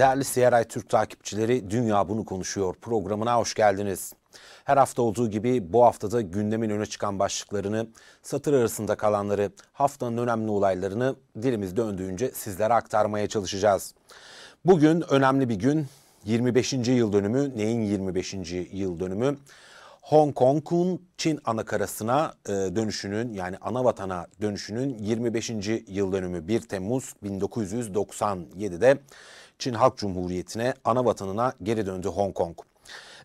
Değerli CRI Türk takipçileri, Dünya Bunu Konuşuyor programına hoş geldiniz. Her hafta olduğu gibi bu haftada gündemin öne çıkan başlıklarını, satır arasında kalanları, haftanın önemli olaylarını dilimiz döndüğünce sizlere aktarmaya çalışacağız. Bugün önemli bir gün. 25. yıl dönümü, neyin 25. yıl dönümü? Hong Kong'un Çin anakarasına e, dönüşünün yani ana vatana dönüşünün 25. yıl dönümü 1 Temmuz 1997'de Çin Halk Cumhuriyeti'ne ana vatanına geri döndü Hong Kong.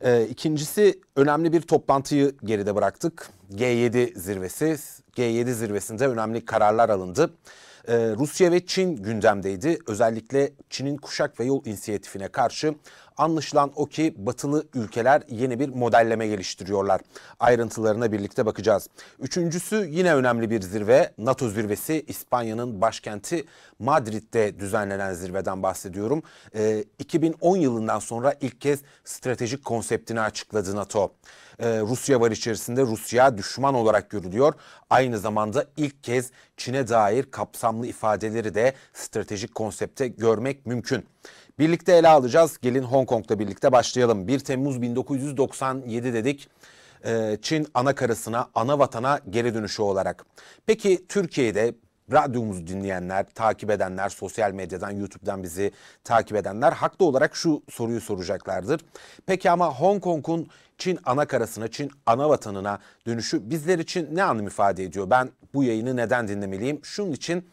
E, ikincisi önemli bir toplantıyı geride bıraktık. G7 zirvesi. G7 zirvesinde önemli kararlar alındı. E, Rusya ve Çin gündemdeydi. Özellikle Çin'in kuşak ve yol inisiyatifine karşı Anlaşılan o ki batılı ülkeler yeni bir modelleme geliştiriyorlar. Ayrıntılarına birlikte bakacağız. Üçüncüsü yine önemli bir zirve. NATO zirvesi İspanya'nın başkenti Madrid'de düzenlenen zirveden bahsediyorum. E, ee, 2010 yılından sonra ilk kez stratejik konseptini açıkladı NATO. E, Rusya var içerisinde. Rusya düşman olarak görülüyor. Aynı zamanda ilk kez Çin'e dair kapsamlı ifadeleri de stratejik konsepte görmek mümkün. Birlikte ele alacağız. Gelin Hong Kong'da birlikte başlayalım. 1 Temmuz 1997 dedik. Ee, Çin ana karasına, ana vatana geri dönüşü olarak. Peki Türkiye'de radyomuzu dinleyenler, takip edenler, sosyal medyadan, YouTube'dan bizi takip edenler haklı olarak şu soruyu soracaklardır. Peki ama Hong Kong'un Çin ana karasına, Çin ana vatanına dönüşü bizler için ne anlam ifade ediyor? Ben bu yayını neden dinlemeliyim? Şunun için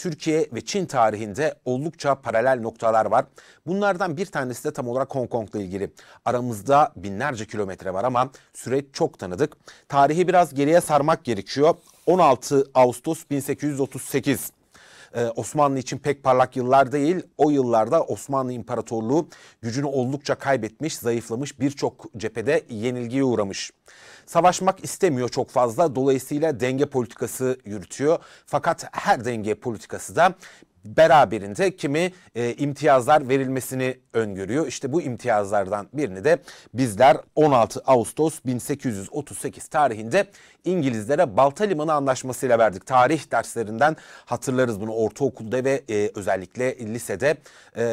Türkiye ve Çin tarihinde oldukça paralel noktalar var. Bunlardan bir tanesi de tam olarak Hong Kong'la ilgili. Aramızda binlerce kilometre var ama süreç çok tanıdık. Tarihi biraz geriye sarmak gerekiyor. 16 Ağustos 1838 ee, Osmanlı için pek parlak yıllar değil. O yıllarda Osmanlı İmparatorluğu gücünü oldukça kaybetmiş, zayıflamış, birçok cephede yenilgiye uğramış. Savaşmak istemiyor çok fazla. Dolayısıyla denge politikası yürütüyor. Fakat her denge politikası da beraberinde kimi e, imtiyazlar verilmesini öngörüyor. İşte bu imtiyazlardan birini de bizler 16 Ağustos 1838 tarihinde İngilizlere Balta Limanı Anlaşması verdik. Tarih derslerinden hatırlarız bunu ortaokulda ve e, özellikle lisede e,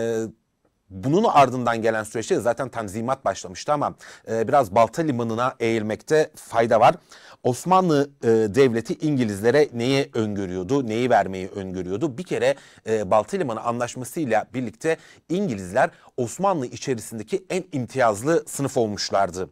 bunun ardından gelen süreçte zaten tanzimat başlamıştı ama e, biraz Balta Limanı'na eğilmekte fayda var. Osmanlı e, Devleti İngilizlere neyi öngörüyordu, neyi vermeyi öngörüyordu? Bir kere e, Balta Limanı anlaşmasıyla birlikte İngilizler Osmanlı içerisindeki en imtiyazlı sınıf olmuşlardı.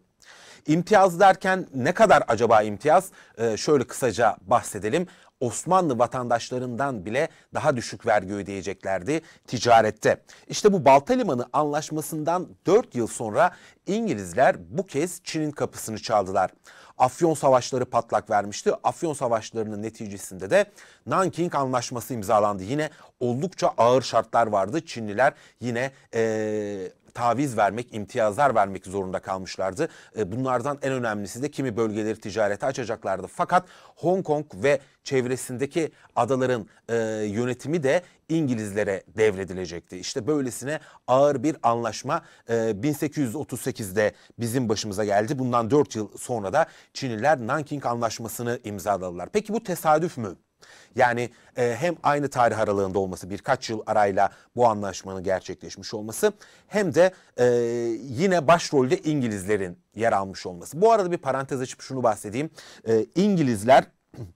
İmtiyaz derken ne kadar acaba imtiyaz? Ee, şöyle kısaca bahsedelim. Osmanlı vatandaşlarından bile daha düşük vergi ödeyeceklerdi ticarette. İşte bu Balta Limanı anlaşmasından 4 yıl sonra İngilizler bu kez Çin'in kapısını çaldılar. Afyon Savaşları patlak vermişti. Afyon Savaşları'nın neticesinde de Nanking Anlaşması imzalandı. Yine oldukça ağır şartlar vardı. Çinliler yine ee, taviz vermek, imtiyazlar vermek zorunda kalmışlardı. E, bunlardan en önemlisi de kimi bölgeleri ticarete açacaklardı. Fakat Hong Kong ve çevresindeki adaların e, yönetimi de İngilizlere devredilecekti. İşte böylesine ağır bir anlaşma 1838'de e, bizim başımıza geldi. Bundan 4 yıl sonra da Çinliler Nanking Anlaşması'nı imzaladılar. Peki bu tesadüf mü? Yani e, hem aynı tarih aralığında olması birkaç yıl arayla bu anlaşmanın gerçekleşmiş olması hem de e, yine başrolde İngilizlerin yer almış olması. Bu arada bir parantez açıp şunu bahsedeyim. E, İngilizler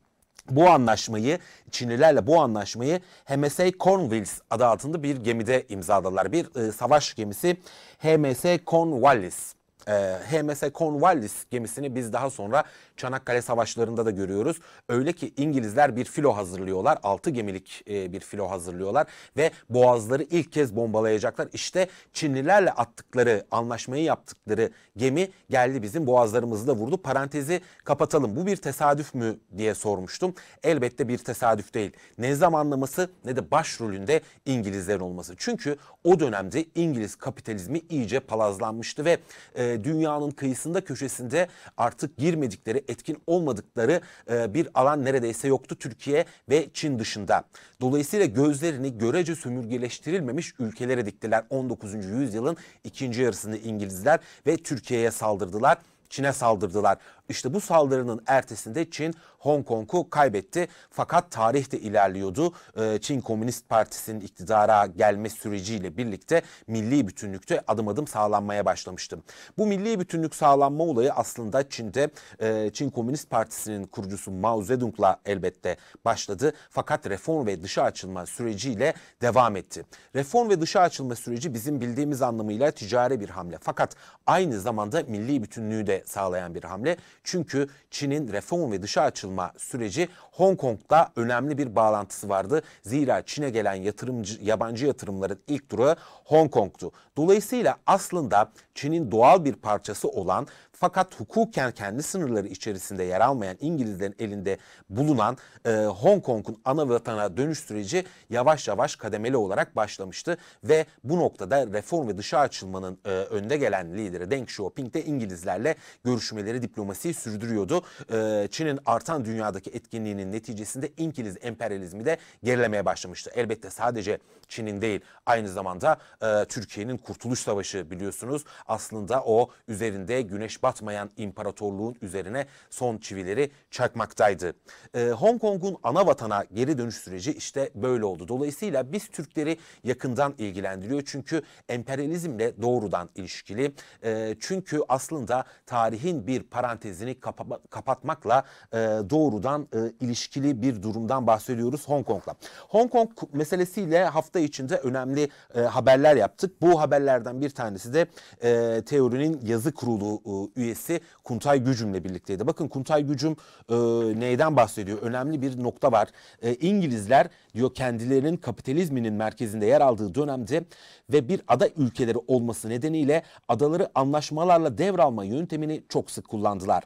bu anlaşmayı Çinlilerle bu anlaşmayı HMS Cornwallis adı altında bir gemide imzaladılar. Bir e, savaş gemisi HMS Cornwallis e, ee, HMS Cornwallis gemisini biz daha sonra Çanakkale Savaşları'nda da görüyoruz. Öyle ki İngilizler bir filo hazırlıyorlar. 6 gemilik e, bir filo hazırlıyorlar ve boğazları ilk kez bombalayacaklar. İşte Çinlilerle attıkları, anlaşmayı yaptıkları gemi geldi bizim boğazlarımızı da vurdu. Parantezi kapatalım. Bu bir tesadüf mü diye sormuştum. Elbette bir tesadüf değil. Ne zamanlaması ne de başrolünde İngilizlerin olması. Çünkü o dönemde İngiliz kapitalizmi iyice palazlanmıştı ve e, dünyanın kıyısında köşesinde artık girmedikleri, etkin olmadıkları e, bir alan neredeyse yoktu Türkiye ve Çin dışında. Dolayısıyla gözlerini görece sömürgeleştirilmemiş ülkelere diktiler. 19. yüzyılın ikinci yarısında İngilizler ve Türkiye'ye saldırdılar. Çin'e saldırdılar. İşte bu saldırının ertesinde Çin Hong Kong'u kaybetti. Fakat tarih de ilerliyordu. Ee, Çin Komünist Partisi'nin iktidara gelme süreciyle birlikte milli bütünlükte adım adım sağlanmaya başlamıştı. Bu milli bütünlük sağlanma olayı aslında Çin'de e, Çin Komünist Partisi'nin kurucusu Mao Zedong'la elbette başladı. Fakat reform ve dışa açılma süreciyle devam etti. Reform ve dışa açılma süreci bizim bildiğimiz anlamıyla ticari bir hamle. Fakat aynı zamanda milli bütünlüğü de sağlayan bir hamle. Çünkü Çin'in reform ve dışa açılma süreci Hong Kong'da önemli bir bağlantısı vardı. Zira Çin'e gelen yatırımcı, yabancı yatırımların ilk durağı Hong Kong'tu. Dolayısıyla aslında Çin'in doğal bir parçası olan fakat hukuken kendi sınırları içerisinde yer almayan İngilizlerin elinde bulunan e, Hong Kong'un ana vatana dönüş süreci yavaş yavaş kademeli olarak başlamıştı ve bu noktada reform ve dışa açılmanın e, önde gelen lideri Deng Xiaoping de İngilizlerle görüşmeleri diplomasiyi sürdürüyordu. E, Çin'in artan dünyadaki etkinliğinin neticesinde İngiliz emperyalizmi de gerilemeye başlamıştı. Elbette sadece Çin'in değil aynı zamanda e, Türkiye'nin Kurtuluş Savaşı biliyorsunuz aslında o üzerinde Güneş Batı batmayan imparatorluğun üzerine son çivileri çakmaktaydı. ee, Hong Kong'un ana vatana geri dönüş süreci işte böyle oldu. Dolayısıyla biz Türkleri yakından ilgilendiriyor çünkü emperyalizmle doğrudan ilişkili. E, çünkü aslında tarihin bir parantezini kapa kapatmakla e, doğrudan e, ilişkili bir durumdan bahsediyoruz Hong Kong'la. Hong Kong meselesiyle hafta içinde önemli e, haberler yaptık. Bu haberlerden bir tanesi de e, teorinin yazı kurulu e, üyesi Kuntay Gücüm'le birlikteydi. Bakın Kuntay Gücüm e, neyden bahsediyor? Önemli bir nokta var. E, İngilizler diyor kendilerinin kapitalizminin merkezinde yer aldığı dönemde ve bir ada ülkeleri olması nedeniyle adaları anlaşmalarla devralma yöntemini çok sık kullandılar.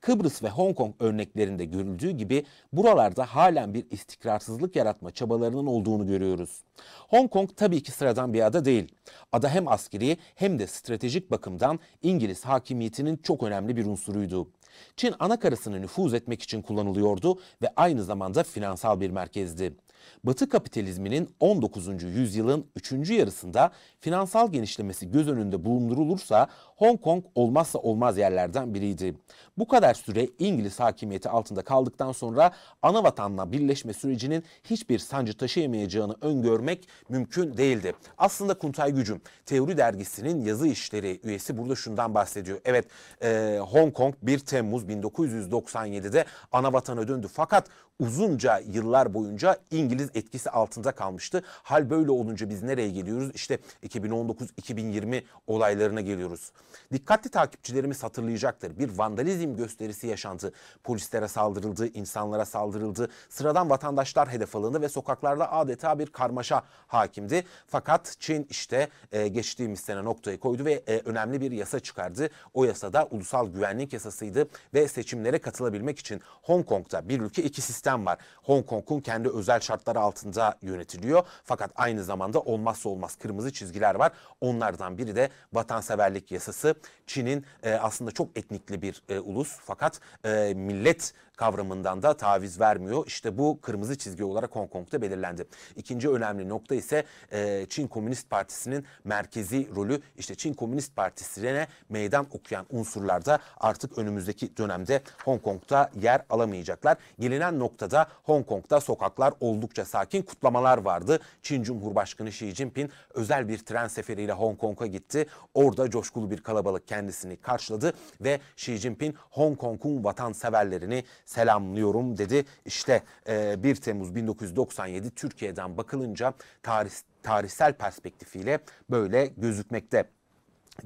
Kıbrıs ve Hong Kong örneklerinde görüldüğü gibi buralarda halen bir istikrarsızlık yaratma çabalarının olduğunu görüyoruz. Hong Kong tabii ki sıradan bir ada değil. Ada hem askeri hem de stratejik bakımdan İngiliz hakimiyetinin çok önemli bir unsuruydu. Çin ana karasını nüfuz etmek için kullanılıyordu ve aynı zamanda finansal bir merkezdi. Batı kapitalizminin 19. yüzyılın 3. yarısında finansal genişlemesi göz önünde bulundurulursa Hong Kong olmazsa olmaz yerlerden biriydi. Bu kadar süre İngiliz hakimiyeti altında kaldıktan sonra ana vatanla birleşme sürecinin hiçbir sancı taşıyamayacağını öngörmek mümkün değildi. Aslında Kuntay Gücüm Teori Dergisi'nin yazı işleri üyesi burada şundan bahsediyor. Evet e, Hong Kong 1 Temmuz 1997'de ana vatana döndü fakat uzunca yıllar boyunca İngiliz etkisi altında kalmıştı. Hal böyle olunca biz nereye geliyoruz? İşte 2019-2020 olaylarına geliyoruz. Dikkatli takipçilerimiz hatırlayacaktır. Bir vandalizm gösterisi yaşandı. Polislere saldırıldı, insanlara saldırıldı. Sıradan vatandaşlar hedef alındı ve sokaklarda adeta bir karmaşa hakimdi. Fakat Çin işte e, geçtiğimiz sene noktayı koydu ve e, önemli bir yasa çıkardı. O yasada ulusal güvenlik yasasıydı ve seçimlere katılabilmek için Hong Kong'da bir ülke iki sistem sistem var. Hong Kong'un kendi özel şartları altında yönetiliyor. Fakat aynı zamanda olmazsa olmaz kırmızı çizgiler var. Onlardan biri de vatanseverlik yasası. Çin'in e, aslında çok etnikli bir e, ulus fakat e, millet kavramından da taviz vermiyor. İşte bu kırmızı çizgi olarak Hong Kong'da belirlendi. İkinci önemli nokta ise e, Çin Komünist Partisi'nin merkezi rolü. İşte Çin Komünist Partisi'ne meydan okuyan unsurlar da artık önümüzdeki dönemde Hong Kong'da yer alamayacaklar. Gelinen noktada Hong Kong'da sokaklar oldukça sakin kutlamalar vardı. Çin Cumhurbaşkanı Xi Jinping özel bir tren seferiyle Hong Kong'a gitti. Orada coşkulu bir kalabalık kendisini karşıladı ve Xi Jinping Hong Kong'un vatanseverlerini selamlıyorum dedi. İşte 1 e, Temmuz 1997 Türkiye'den bakılınca tarih, tarihsel perspektifiyle böyle gözükmekte.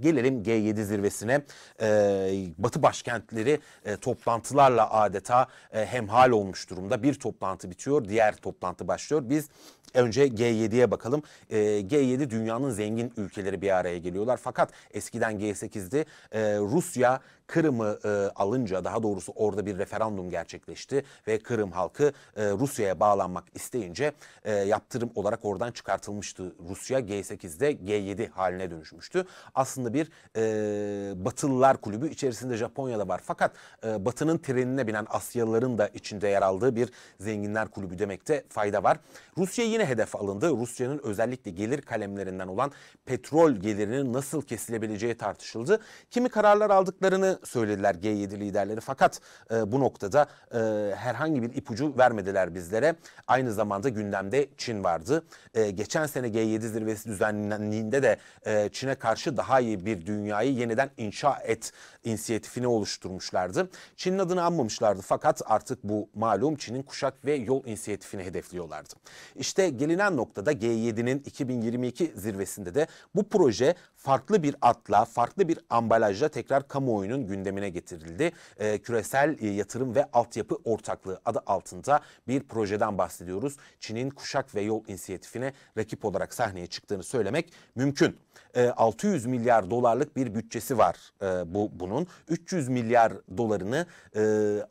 Gelelim G7 zirvesine. Ee, Batı başkentleri e, toplantılarla adeta e, hemhal olmuş durumda. Bir toplantı bitiyor, diğer toplantı başlıyor. Biz önce G7'ye bakalım. E, G7 dünyanın zengin ülkeleri bir araya geliyorlar. Fakat eskiden G8'di. E, Rusya Kırım'ı e, alınca daha doğrusu orada bir referandum gerçekleşti ve Kırım halkı e, Rusya'ya bağlanmak isteyince e, yaptırım olarak oradan çıkartılmıştı. Rusya G8'de G7 haline dönüşmüştü. Aslında bir e, Batılılar kulübü içerisinde Japonya'da var fakat e, Batı'nın trenine binen Asyalıların da içinde yer aldığı bir zenginler kulübü demekte fayda var. Rusya yine hedef alındı. Rusya'nın özellikle gelir kalemlerinden olan petrol gelirinin nasıl kesilebileceği tartışıldı. Kimi kararlar aldıklarını söylediler G7 liderleri. Fakat e, bu noktada e, herhangi bir ipucu vermediler bizlere. Aynı zamanda gündemde Çin vardı. E, geçen sene G7 zirvesi düzenlendiğinde de e, Çin'e karşı daha iyi bir dünyayı yeniden inşa et inisiyatifini oluşturmuşlardı. Çin'in adını anmamışlardı fakat artık bu malum Çin'in kuşak ve yol inisiyatifini hedefliyorlardı. İşte gelinen noktada G7'nin 2022 zirvesinde de bu proje farklı bir atla, farklı bir ambalajla tekrar kamuoyunun gündemine getirildi. E, küresel e, Yatırım ve Altyapı Ortaklığı adı altında bir projeden bahsediyoruz. Çin'in Kuşak ve Yol inisiyatifine rakip olarak sahneye çıktığını söylemek mümkün. E, ee, 600 milyar dolarlık bir bütçesi var e, bu bunun. 300 milyar dolarını e,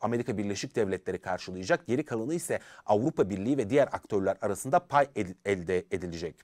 Amerika Birleşik Devletleri karşılayacak. Geri kalanı ise Avrupa Birliği ve diğer aktörler arasında pay ed- elde edilecek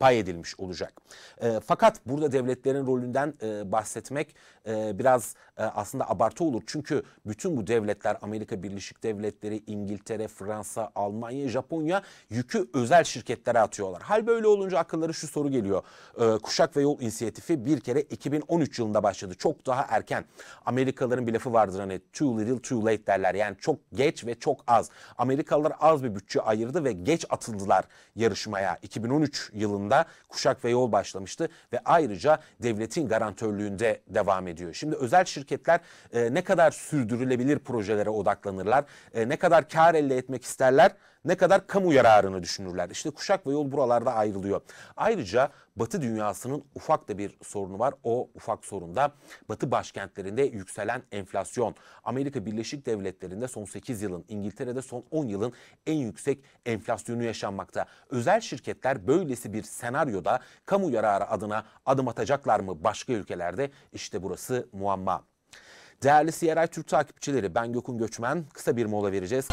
pay edilmiş olacak. E, fakat burada devletlerin rolünden e, bahsetmek e, biraz e, aslında abartı olur. Çünkü bütün bu devletler Amerika Birleşik Devletleri, İngiltere, Fransa, Almanya, Japonya yükü özel şirketlere atıyorlar. Hal böyle olunca akılları şu soru geliyor. E, Kuşak ve Yol inisiyatifi bir kere 2013 yılında başladı. Çok daha erken. Amerikalıların bir lafı vardır hani too little too late derler. Yani çok geç ve çok az. Amerikalılar az bir bütçe ayırdı ve geç atıldılar yarışmaya. 2013 yılında kurumda kuşak ve yol başlamıştı ve ayrıca devletin garantörlüğünde devam ediyor. Şimdi özel şirketler e, ne kadar sürdürülebilir projelere odaklanırlar, e, ne kadar kar elde etmek isterler ne kadar kamu yararını düşünürler. İşte kuşak ve yol buralarda ayrılıyor. Ayrıca Batı dünyasının ufak da bir sorunu var. O ufak sorun da Batı başkentlerinde yükselen enflasyon. Amerika Birleşik Devletleri'nde son 8 yılın, İngiltere'de son 10 yılın en yüksek enflasyonu yaşanmakta. Özel şirketler böylesi bir senaryoda kamu yararı adına adım atacaklar mı başka ülkelerde? İşte burası muamma. Değerli Siyeray Türk takipçileri ben Gökün Göçmen. Kısa bir mola vereceğiz.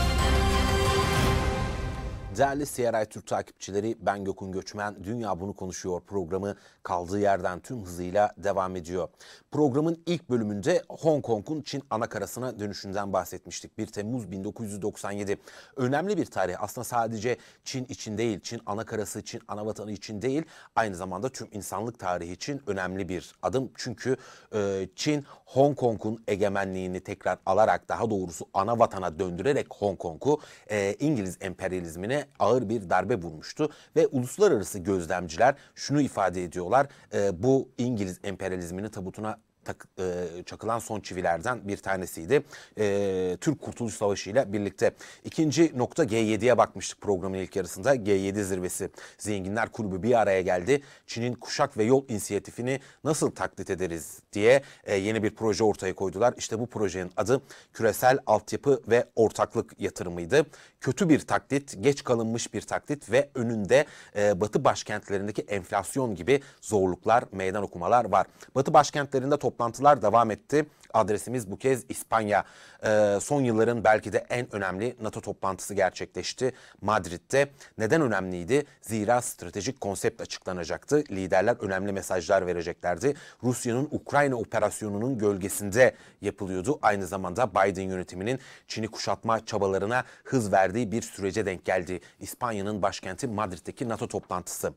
Değerli CRI Türk takipçileri ben Gökün Göçmen. Dünya Bunu Konuşuyor programı kaldığı yerden tüm hızıyla devam ediyor. Programın ilk bölümünde Hong Kong'un Çin anakarasına dönüşünden bahsetmiştik. 1 Temmuz 1997 önemli bir tarih. Aslında sadece Çin için değil, Çin anakarası, Çin anavatanı için değil aynı zamanda tüm insanlık tarihi için önemli bir adım. Çünkü e, Çin Hong Kong'un egemenliğini tekrar alarak daha doğrusu anavatana döndürerek Hong Kong'u e, İngiliz emperyalizmine ekonomiye ağır bir darbe vurmuştu ve uluslararası gözlemciler şunu ifade ediyorlar. E, bu İngiliz emperyalizmini tabutuna tak, e, çakılan son çivilerden bir tanesiydi. E, Türk Kurtuluş Savaşı ile birlikte. ikinci nokta G7'ye bakmıştık programın ilk yarısında. G7 zirvesi Zenginler Kulübü bir araya geldi. Çin'in kuşak ve yol inisiyatifini nasıl taklit ederiz diye e, yeni bir proje ortaya koydular. İşte bu projenin adı Küresel Altyapı ve Ortaklık Yatırımıydı. Kötü bir taklit, geç kalınmış bir taklit ve önünde e, Batı başkentlerindeki enflasyon gibi zorluklar, meydan okumalar var. Batı başkentlerinde toplam toplantılar devam etti adresimiz bu kez İspanya. E, son yılların belki de en önemli NATO toplantısı gerçekleşti Madrid'de. Neden önemliydi? Zira stratejik konsept açıklanacaktı. Liderler önemli mesajlar vereceklerdi. Rusya'nın Ukrayna operasyonunun gölgesinde yapılıyordu. Aynı zamanda Biden yönetiminin Çin'i kuşatma çabalarına hız verdiği bir sürece denk geldi. İspanya'nın başkenti Madrid'deki NATO toplantısı.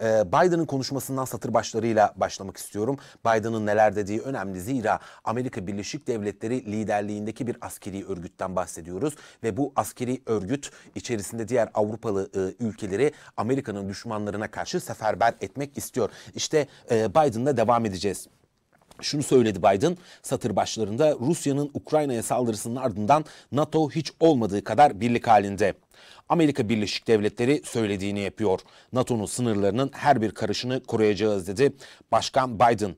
Ee, Biden'ın konuşmasından satır başlarıyla başlamak istiyorum. Biden'ın neler dediği önemli zira Amerika Amerika Birleşik Devletleri liderliğindeki bir askeri örgütten bahsediyoruz ve bu askeri örgüt içerisinde diğer Avrupalı e, ülkeleri Amerika'nın düşmanlarına karşı seferber etmek istiyor. İşte e, Biden'la devam edeceğiz. Şunu söyledi Biden satır başlarında Rusya'nın Ukrayna'ya saldırısının ardından NATO hiç olmadığı kadar birlik halinde. Amerika Birleşik Devletleri söylediğini yapıyor. NATO'nun sınırlarının her bir karışını koruyacağız dedi Başkan Biden.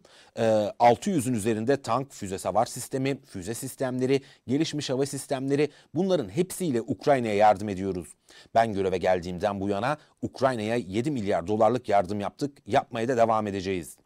600'ün ee, üzerinde tank, füze savar sistemi, füze sistemleri, gelişmiş hava sistemleri bunların hepsiyle Ukrayna'ya yardım ediyoruz. Ben göreve geldiğimden bu yana Ukrayna'ya 7 milyar dolarlık yardım yaptık, yapmaya da devam edeceğiz.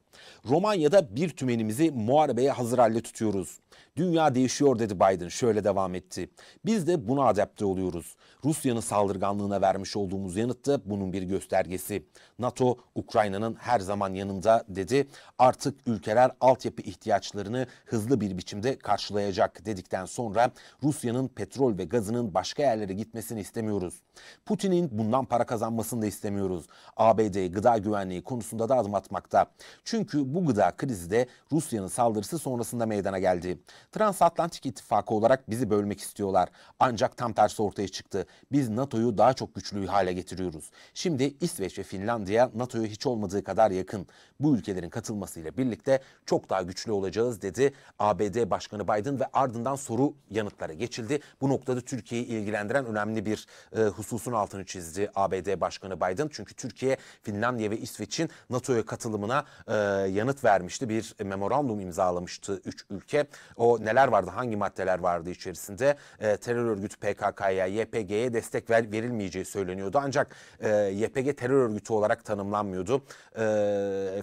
Romanya'da bir tümenimizi muharebeye hazır halde tutuyoruz. Dünya değişiyor dedi Biden şöyle devam etti. Biz de buna adapte oluyoruz. Rusya'nın saldırganlığına vermiş olduğumuz yanıt da bunun bir göstergesi. NATO Ukrayna'nın her zaman yanında dedi. Artık ülkeler altyapı ihtiyaçlarını hızlı bir biçimde karşılayacak dedikten sonra Rusya'nın petrol ve gazının başka yerlere gitmesini istemiyoruz. Putin'in bundan para kazanmasını da istemiyoruz. ABD gıda güvenliği konusunda da adım atmakta. Çünkü bu gıda krizi de Rusya'nın saldırısı sonrasında meydana geldi. Transatlantik ittifakı olarak bizi bölmek istiyorlar. Ancak tam tersi ortaya çıktı. Biz NATO'yu daha çok güçlü hale getiriyoruz. Şimdi İsveç ve Finlandiya NATO'ya hiç olmadığı kadar yakın. Bu ülkelerin katılmasıyla birlikte çok daha güçlü olacağız dedi ABD Başkanı Biden ve ardından soru yanıtlara geçildi. Bu noktada Türkiye'yi ilgilendiren önemli bir e, hususun altını çizdi ABD Başkanı Biden. Çünkü Türkiye, Finlandiya ve İsveç'in NATO'ya katılımına e, yanıt vermişti. Bir memorandum imzalamıştı üç ülke o neler vardı, hangi maddeler vardı içerisinde e, terör örgütü PKK'ya, YPG'ye destek ver, verilmeyeceği söyleniyordu. Ancak e, YPG terör örgütü olarak tanımlanmıyordu. E,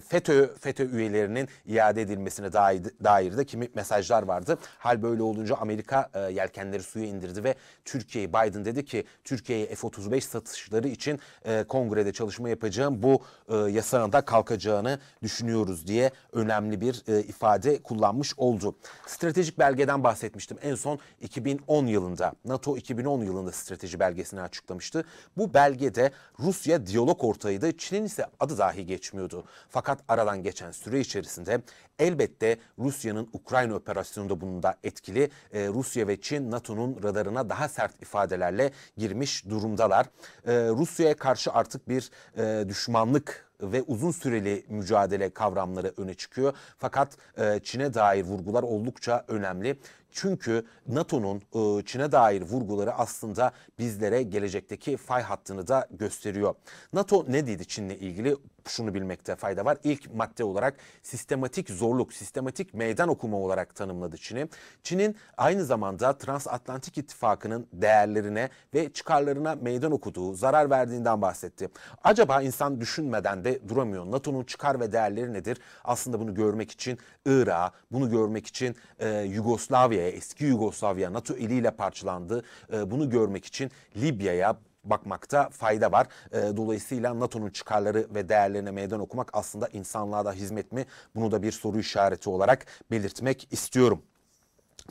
FETÖ, FETÖ üyelerinin iade edilmesine dair, dair de kimi mesajlar vardı. Hal böyle olunca Amerika e, yelkenleri suya indirdi ve Türkiye'yi Biden dedi ki Türkiye'ye F-35 satışları için e, kongrede çalışma yapacağım. Bu e, yasanın da kalkacağını düşünüyoruz diye önemli bir e, ifade kullanmış oldu. Stratejik stratejik belgeden bahsetmiştim en son 2010 yılında. NATO 2010 yılında strateji belgesini açıklamıştı. Bu belgede Rusya diyalog ortağıydı, Çin'in ise adı dahi geçmiyordu. Fakat aradan geçen süre içerisinde elbette Rusya'nın Ukrayna operasyonunda bununda etkili. Ee, Rusya ve Çin NATO'nun radarına daha sert ifadelerle girmiş durumdalar. Ee, Rusya'ya karşı artık bir e, düşmanlık ve uzun süreli mücadele kavramları öne çıkıyor. Fakat e, Çin'e dair vurgular oldukça önemli. Çünkü NATO'nun e, Çin'e dair vurguları aslında bizlere gelecekteki fay hattını da gösteriyor. NATO ne dedi Çin'le ilgili? şunu bilmekte fayda var. İlk madde olarak sistematik zorluk, sistematik meydan okuma olarak tanımladı Çin'i. Çin'in aynı zamanda Transatlantik İttifakı'nın değerlerine ve çıkarlarına meydan okuduğu, zarar verdiğinden bahsetti. Acaba insan düşünmeden de duramıyor. NATO'nun çıkar ve değerleri nedir? Aslında bunu görmek için Irak'a, bunu görmek için e, Yugoslavya'ya, eski Yugoslavya NATO eliyle parçalandı. E, bunu görmek için Libya'ya bakmakta fayda var. E, dolayısıyla NATO'nun çıkarları ve değerlerine meydan okumak aslında insanlığa da hizmet mi? Bunu da bir soru işareti olarak belirtmek istiyorum.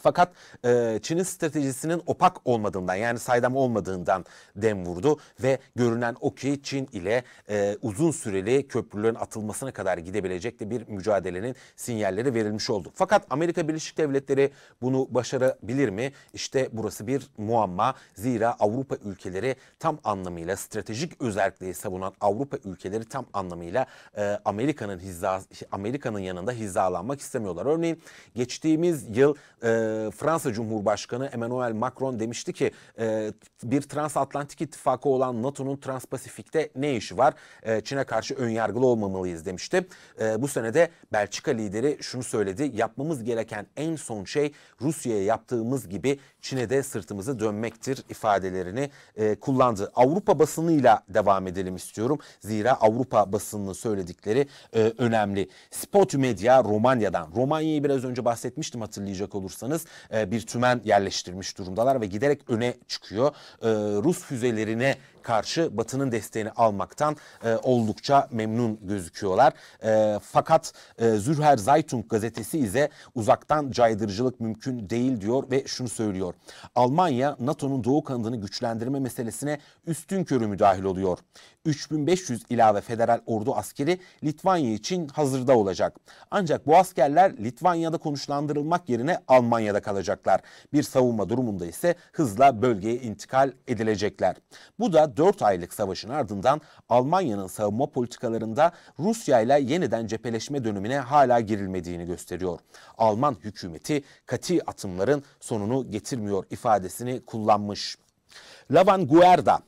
Fakat e, Çin'in stratejisinin opak olmadığından yani saydam olmadığından dem vurdu ve görünen o ki Çin ile e, uzun süreli köprülerin atılmasına kadar gidebilecek de bir mücadelenin sinyalleri verilmiş oldu. Fakat Amerika Birleşik Devletleri bunu başarabilir mi? İşte burası bir muamma. Zira Avrupa ülkeleri tam anlamıyla stratejik özelliği savunan Avrupa ülkeleri tam anlamıyla e, Amerika'nın Amerika'nın yanında hizalanmak istemiyorlar. Örneğin geçtiğimiz yıl e, ee, Fransa Cumhurbaşkanı Emmanuel Macron demişti ki e, bir transatlantik ittifakı olan NATO'nun Transpasifik'te ne işi var? E, Çin'e karşı önyargılı olmamalıyız demişti. E, bu sene de Belçika lideri şunu söyledi. Yapmamız gereken en son şey Rusya'ya yaptığımız gibi Çin'e de sırtımızı dönmektir ifadelerini e, kullandı. Avrupa basınıyla devam edelim istiyorum. Zira Avrupa basınının söyledikleri e, önemli. Spot Media Romanya'dan. Romanya'yı biraz önce bahsetmiştim hatırlayacak olursanız bakarsanız e, bir tümen yerleştirmiş durumdalar ve giderek öne çıkıyor. E, Rus füzelerine karşı Batı'nın desteğini almaktan e, oldukça memnun gözüküyorlar. E, fakat e, Zürher Zeitung gazetesi ise uzaktan caydırıcılık mümkün değil diyor ve şunu söylüyor. Almanya NATO'nun doğu kanadını güçlendirme meselesine üstün körü müdahil oluyor. 3500 ilave federal ordu askeri Litvanya için hazırda olacak. Ancak bu askerler Litvanya'da konuşlandırılmak yerine Almanya'da kalacaklar. Bir savunma durumunda ise hızla bölgeye intikal edilecekler. Bu da Hatta 4 aylık savaşın ardından Almanya'nın savunma politikalarında Rusya ile yeniden cepheleşme dönemine hala girilmediğini gösteriyor. Alman hükümeti kati atımların sonunu getirmiyor ifadesini kullanmış. Lavan Guerda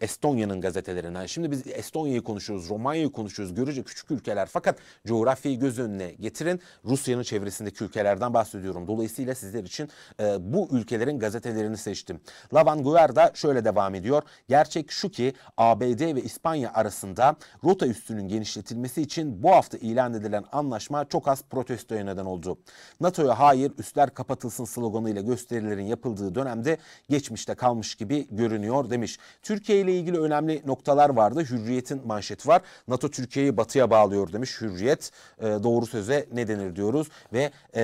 Estonya'nın gazetelerinden. Şimdi biz Estonya'yı konuşuyoruz, Romanya'yı konuşuyoruz. Görece küçük ülkeler fakat coğrafyayı göz önüne getirin. Rusya'nın çevresindeki ülkelerden bahsediyorum. Dolayısıyla sizler için e, bu ülkelerin gazetelerini seçtim. La Vanguarda şöyle devam ediyor. Gerçek şu ki ABD ve İspanya arasında rota üstünün genişletilmesi için bu hafta ilan edilen anlaşma çok az protestoya neden oldu. NATO'ya hayır üstler kapatılsın sloganıyla gösterilerin yapıldığı dönemde geçmişte kalmış gibi görünüyor demiş. Türkiye ile ile ilgili önemli noktalar vardı. Hürriyet'in manşeti var. NATO Türkiye'yi batıya bağlıyor demiş Hürriyet. E, doğru söze ne denir diyoruz. Ve e,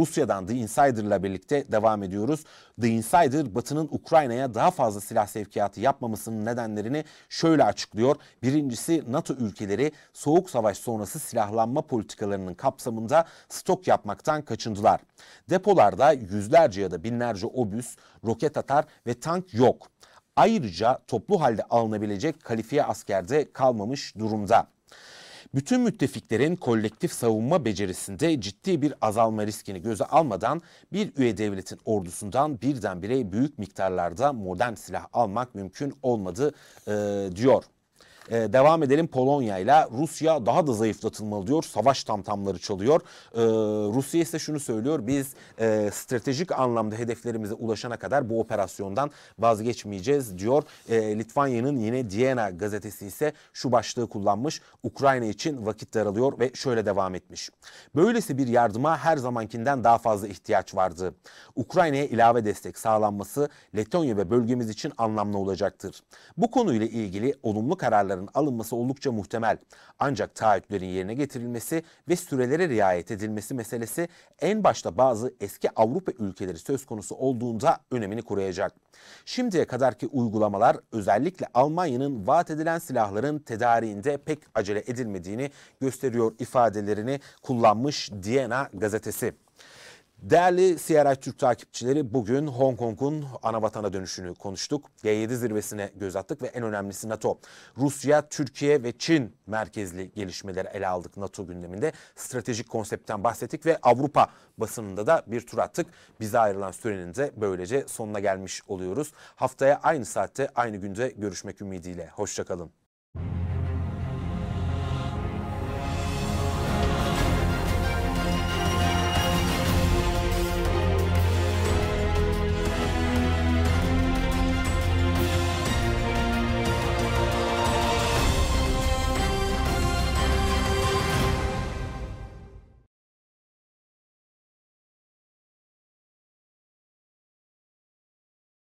Rusya'dan The Insider'la birlikte devam ediyoruz. The Insider batının Ukrayna'ya daha fazla silah sevkiyatı yapmamasının nedenlerini şöyle açıklıyor. Birincisi NATO ülkeleri soğuk savaş sonrası silahlanma politikalarının kapsamında stok yapmaktan kaçındılar. Depolarda yüzlerce ya da binlerce obüs, roket atar ve tank yok ayrıca toplu halde alınabilecek kalifiye askerde kalmamış durumda. Bütün müttefiklerin kolektif savunma becerisinde ciddi bir azalma riskini göze almadan bir üye devletin ordusundan birdenbire büyük miktarlarda modern silah almak mümkün olmadı e, diyor. E, devam edelim Polonya ile Rusya daha da zayıflatılmalı diyor. Savaş tamtamları çalıyor. E, Rusya ise şunu söylüyor. Biz e, stratejik anlamda hedeflerimize ulaşana kadar bu operasyondan vazgeçmeyeceğiz diyor. E, Litvanya'nın yine Diana gazetesi ise şu başlığı kullanmış. Ukrayna için vakit daralıyor ve şöyle devam etmiş. Böylesi bir yardıma her zamankinden daha fazla ihtiyaç vardı. Ukrayna'ya ilave destek sağlanması Letonya ve bölgemiz için anlamlı olacaktır. Bu konuyla ilgili olumlu kararlar kararın alınması oldukça muhtemel. Ancak taahhütlerin yerine getirilmesi ve sürelere riayet edilmesi meselesi en başta bazı eski Avrupa ülkeleri söz konusu olduğunda önemini koruyacak. Şimdiye kadarki uygulamalar özellikle Almanya'nın vaat edilen silahların tedariğinde pek acele edilmediğini gösteriyor ifadelerini kullanmış Diana gazetesi. Değerli CRI Türk takipçileri bugün Hong Kong'un ana vatana dönüşünü konuştuk. G7 zirvesine göz attık ve en önemlisi NATO. Rusya, Türkiye ve Çin merkezli gelişmeleri ele aldık NATO gündeminde. Stratejik konseptten bahsettik ve Avrupa basınında da bir tur attık. Bize ayrılan sürenin de böylece sonuna gelmiş oluyoruz. Haftaya aynı saatte aynı günde görüşmek ümidiyle. Hoşçakalın.